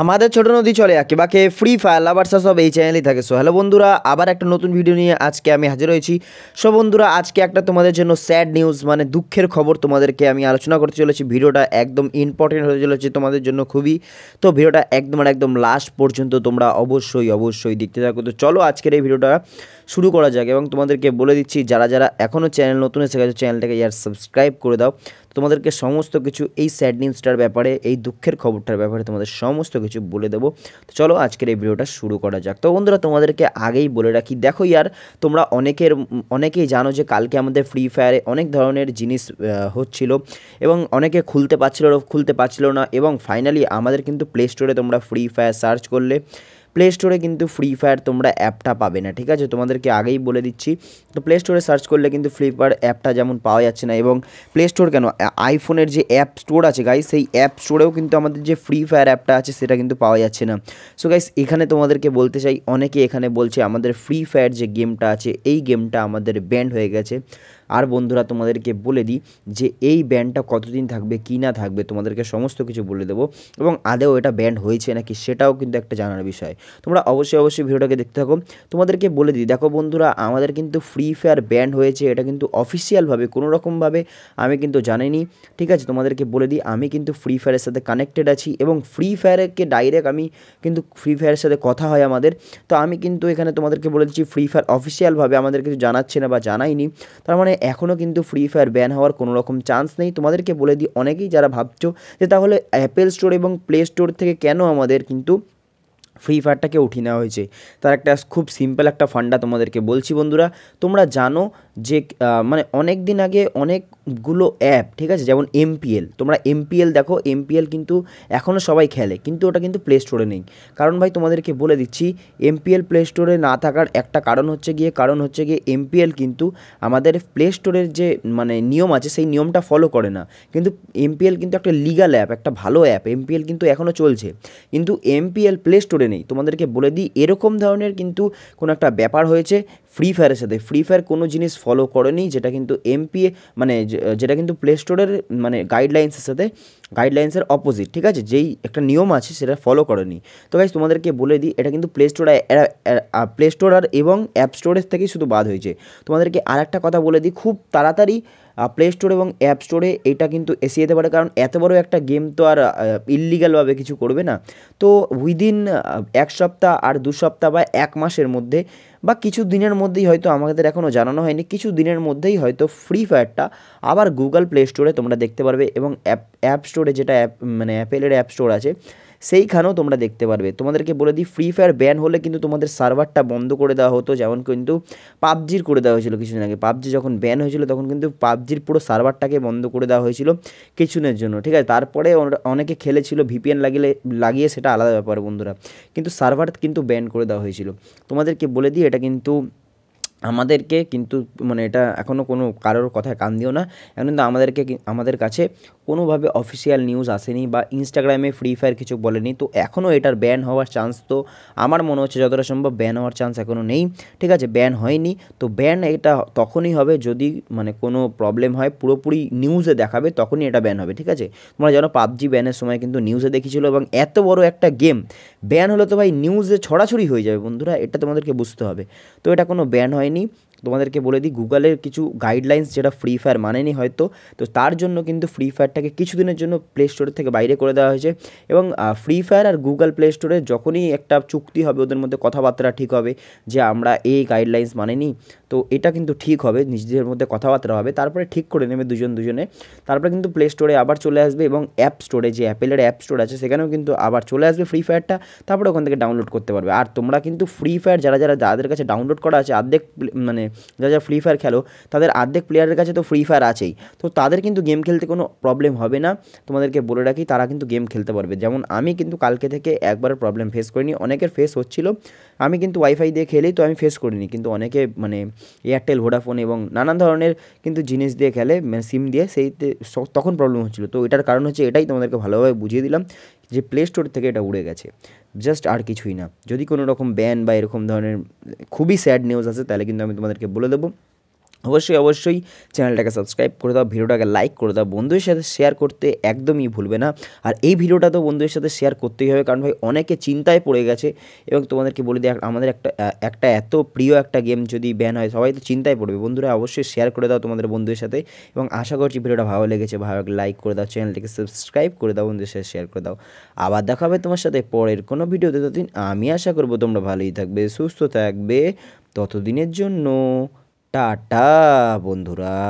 আমাদের ছোট নদী চলে আঁকে বাকে ফ্রি ফায়ার সা সব এই চ্যানেলেই থাকে সো হ্যালো বন্ধুরা আবার একটা নতুন ভিডিও নিয়ে আজকে আমি হাজির হয়েছি সো বন্ধুরা আজকে একটা তোমাদের জন্য স্যাড নিউজ মানে দুঃখের খবর তোমাদেরকে আমি আলোচনা করতে চলেছি ভিডিওটা একদম ইম্পর্টেন্ট হতে চলেছে তোমাদের জন্য খুবই তো ভিডিওটা একদম আর একদম লাস্ট পর্যন্ত তোমরা অবশ্যই অবশ্যই দেখতে থাকো তো চলো আজকের এই ভিডিওটা শুরু করা যাক এবং তোমাদেরকে বলে দিচ্ছি যারা যারা এখনও চ্যানেল নতুন এসে গেছে চ্যানেলটাকে ইয়ার সাবস্ক্রাইব করে দাও তোমাদেরকে সমস্ত কিছু এই স্যাড নিউজটার ব্যাপারে এই দুঃখের খবরটার ব্যাপারে তোমাদের সমস্ত কিছু বলে দেবো তো চলো আজকের এই ভিডিওটা শুরু করা যাক তো বন্ধুরা তোমাদেরকে আগেই বলে রাখি দেখো ইয়ার তোমরা অনেকের অনেকেই জানো যে কালকে আমাদের ফ্রি ফায়ারে অনেক ধরনের জিনিস হচ্ছিল এবং অনেকে খুলতে পারছিল খুলতে পারছিল না এবং ফাইনালি আমাদের কিন্তু প্লে স্টোরে তোমরা ফ্রি ফায়ার সার্চ করলে প্লে স্টোরে কিন্তু ফ্রি ফায়ার তোমরা অ্যাপটা পাবে না ঠিক আছে তোমাদেরকে আগেই বলে দিচ্ছি তো প্লে স্টোরে সার্চ করলে কিন্তু ফ্রি ফায়ার অ্যাপটা যেমন পাওয়া যাচ্ছে না এবং প্লে স্টোর কেন আইফোনের যে অ্যাপ স্টোর আছে গাইস সেই অ্যাপ স্টোরেও কিন্তু আমাদের যে ফ্রি ফায়ার অ্যাপটা আছে সেটা কিন্তু পাওয়া যাচ্ছে না সো গাইস এখানে তোমাদেরকে বলতে চাই অনেকে এখানে বলছে আমাদের ফ্রি ফায়ার যে গেমটা আছে এই গেমটা আমাদের ব্যান্ড হয়ে গেছে আর বন্ধুরা তোমাদেরকে বলে দিই যে এই ব্যান্ডটা কতদিন থাকবে কি না থাকবে তোমাদেরকে সমস্ত কিছু বলে দেবো এবং আদেও এটা ব্যান্ড হয়েছে নাকি সেটাও কিন্তু একটা জানার বিষয় তোমরা অবশ্যই অবশ্যই ভিডিওটাকে দেখতে থাকো তোমাদেরকে বলে দিই দেখো বন্ধুরা আমাদের কিন্তু ফ্রি ফায়ার ব্যান্ড হয়েছে এটা কিন্তু অফিসিয়ালভাবে কোনো রকমভাবে আমি কিন্তু জানিনি ঠিক আছে তোমাদেরকে বলে দিই আমি কিন্তু ফ্রি ফায়ারের সাথে কানেক্টেড আছি এবং ফ্রি ফায়ারকে ডাইরেক্ট আমি কিন্তু ফ্রি ফায়ারের সাথে কথা হয় আমাদের তো আমি কিন্তু এখানে তোমাদেরকে বলে দিচ্ছি ফ্রি ফায়ার অফিসিয়ালভাবে আমাদের কিছু জানাচ্ছে না বা জানাইনি তার মানে তাই এখনও কিন্তু ফ্রি ফায়ার ব্যান হওয়ার কোনো রকম চান্স নেই তোমাদেরকে বলে দিই অনেকেই যারা ভাবছো যে তাহলে অ্যাপেল স্টোর এবং প্লে স্টোর থেকে কেন আমাদের কিন্তু ফ্রি ফায়ারটাকে উঠিয়ে নেওয়া হয়েছে তার একটা খুব সিম্পল একটা ফান্ডা তোমাদেরকে বলছি বন্ধুরা তোমরা জানো যে মানে অনেক দিন আগে অনেকগুলো অ্যাপ ঠিক আছে যেমন এমপিএল তোমরা এমপিএল দেখো এমপিএল কিন্তু এখনও সবাই খেলে কিন্তু ওটা কিন্তু প্লে স্টোরে নেই কারণ ভাই তোমাদেরকে বলে দিচ্ছি এমপিএল প্লে স্টোরে না থাকার একটা কারণ হচ্ছে গিয়ে কারণ হচ্ছে গিয়ে এমপিএল কিন্তু আমাদের প্লে স্টোরের যে মানে নিয়ম আছে সেই নিয়মটা ফলো করে না কিন্তু এমপিএল কিন্তু একটা লিগাল অ্যাপ একটা ভালো অ্যাপ এমপিএল কিন্তু এখনও চলছে কিন্তু এমপিএল প্লে স্টোরে বলে নেই তোমাদেরকে বলে দিই এরকম ধরনের কিন্তু কোনো একটা ব্যাপার হয়েছে ফ্রি ফায়ারের সাথে ফ্রি ফায়ার কোনো জিনিস ফলো করেনি যেটা কিন্তু এমপিএ মানে যেটা কিন্তু প্লে স্টোরের মানে গাইডলাইন্সের সাথে গাইডলাইন্সের অপোজিট ঠিক আছে যেই একটা নিয়ম আছে সেটা ফলো করেনি তো গাইজ তোমাদেরকে বলে দিই এটা কিন্তু প্লে স্টোর প্লে স্টোর আর এবং অ্যাপ স্টোরের থেকেই শুধু বাদ হয়েছে তোমাদেরকে আর একটা কথা বলে দিই খুব তাড়াতাড়ি প্লে স্টোর এবং অ্যাপ স্টোরে এটা কিন্তু এসে যেতে পারে কারণ এত বড় একটা গেম তো আর ইল্লিগালভাবে কিছু করবে না তো উইদিন এক সপ্তাহ আর দু সপ্তাহ বা এক মাসের মধ্যে বা কিছু দিনের মধ্যেই হয়তো আমাদের এখনও জানানো হয়নি কিছু দিনের মধ্যেই হয়তো ফ্রি ফায়ারটা আবার গুগল প্লে স্টোরে তোমরা দেখতে পারবে এবং অ্যাপ অ্যাপ স্টোরে যেটা অ্যাপ মানে অ্যাপেলের অ্যাপ স্টোর আছে সেইখানেও তোমরা দেখতে পারবে তোমাদেরকে বলে দিই ফ্রি ফায়ার ব্যান হলে কিন্তু তোমাদের সার্ভারটা বন্ধ করে দেওয়া হতো যেমন কিন্তু পাবজির করে দেওয়া হয়েছিল কিছুদিন আগে পাবজি যখন ব্যান হয়েছিল তখন কিন্তু পাবজির পুরো সার্ভারটাকে বন্ধ করে দেওয়া হয়েছিল কিছুদিনের জন্য ঠিক আছে তারপরে অনেকে খেলেছিল ভিপিএন লাগিয়ে লাগিয়ে সেটা আলাদা ব্যাপার বন্ধুরা কিন্তু সার্ভার কিন্তু ব্যান করে দেওয়া হয়েছিল তোমাদেরকে বলে দিই এটা কিন্তু আমাদেরকে কিন্তু মানে এটা এখনও কোনো কারোর কথায় কান দিও না এখন কিন্তু আমাদেরকে আমাদের কাছে কোনোভাবে অফিসিয়াল নিউজ আসেনি বা ইনস্টাগ্রামে ফ্রি ফায়ার কিছু বলেনি তো এখনও এটার ব্যান হওয়ার চান্স তো আমার মনে হচ্ছে যতটা সম্ভব ব্যান হওয়ার চান্স এখনও নেই ঠিক আছে ব্যান হয়নি তো ব্যান এটা তখনই হবে যদি মানে কোনো প্রবলেম হয় পুরোপুরি নিউজে দেখাবে তখনই এটা ব্যান হবে ঠিক আছে তোমরা জানো পাবজি ব্যানের সময় কিন্তু নিউজে দেখিয়েছিল এবং এত বড় একটা গেম ব্যান হলে তো ভাই নিউজে ছড়াছড়ি হয়ে যাবে বন্ধুরা এটা তোমাদেরকে বুঝতে হবে তো এটা কোনো ব্যান হয়নি company তোমাদেরকে বলে দিই গুগলের কিছু গাইডলাইন্স যেটা ফ্রি ফায়ার মানেনি হয়তো তো তার জন্য কিন্তু ফ্রি ফায়ারটাকে কিছুদিনের জন্য প্লে স্টোরের থেকে বাইরে করে দেওয়া হয়েছে এবং ফ্রি ফায়ার আর গুগল প্লে স্টোরে যখনই একটা চুক্তি হবে ওদের মধ্যে কথাবার্তা ঠিক হবে যে আমরা এই গাইডলাইন্স মানেনি তো এটা কিন্তু ঠিক হবে নিজেদের মধ্যে কথাবার্তা হবে তারপরে ঠিক করে নেবে দুজন দুজনে তারপরে কিন্তু প্লে স্টোরে আবার চলে আসবে এবং অ্যাপ স্টোরে যে অ্যাপেলের অ্যাপ স্টোর আছে সেখানেও কিন্তু আবার চলে আসবে ফ্রি ফায়ারটা তারপরে ওখান থেকে ডাউনলোড করতে পারবে আর তোমরা কিন্তু ফ্রি ফায়ার যারা যারা যাদের কাছে ডাউনলোড করা আছে অর্ধেক মানে যা যা ফ্রি ফায়ার খেলো তাদের অর্ধেক প্লেয়ারের কাছে তো ফ্রি ফায়ার আছেই তো তাদের কিন্তু গেম খেলতে কোনো প্রবলেম হবে না তোমাদেরকে বলে রাখি তারা কিন্তু গেম খেলতে পারবে যেমন আমি কিন্তু কালকে থেকে একবার প্রবলেম ফেস করিনি অনেকের ফেস হচ্ছিল আমি কিন্তু ওয়াইফাই দিয়ে খেলেই তো আমি ফেস করিনি কিন্তু অনেকে মানে এয়ারটেল ভোডাফোন এবং নানান ধরনের কিন্তু জিনিস দিয়ে খেলে সিম মানে দিয়ে সেই তখন প্রবলেম হচ্ছিলো তো এটার কারণ হচ্ছে এটাই তোমাদেরকে ভালোভাবে বুঝিয়ে দিলাম যে প্লে স্টোর থেকে এটা উড়ে গেছে জাস্ট আর কিছুই না যদি কোনো রকম ব্যান বা এরকম ধরনের খুবই স্যাড নিউজ আছে তাহলে কিন্তু আমি তোমাদেরকে বলে দেবো অবশ্যই অবশ্যই চ্যানেলটাকে সাবস্ক্রাইব করে দাও ভিডিওটাকে লাইক করে দাও বন্ধুদের সাথে শেয়ার করতে একদমই ভুলবে না আর এই ভিডিওটা তো বন্ধুদের সাথে শেয়ার করতেই হবে কারণ ভাই অনেকে চিন্তায় পড়ে গেছে এবং তোমাদেরকে বলে দিই আমাদের একটা একটা এত প্রিয় একটা গেম যদি ব্যান হয় সবাই তো চিন্তায় পড়বে বন্ধুরা অবশ্যই শেয়ার করে দাও তোমাদের বন্ধুদের সাথে এবং আশা করছি ভিডিওটা ভালো লেগেছে ভালো লাইক করে দাও চ্যানেলটাকে সাবস্ক্রাইব করে দাও বন্ধুদের সাথে শেয়ার করে দাও আবার দেখা হবে তোমার সাথে পরের কোনো ভিডিওতে ততদিন আমি আশা করবো তোমরা ভালোই থাকবে সুস্থ থাকবে ততদিনের জন্য টাটা বন্ধুরা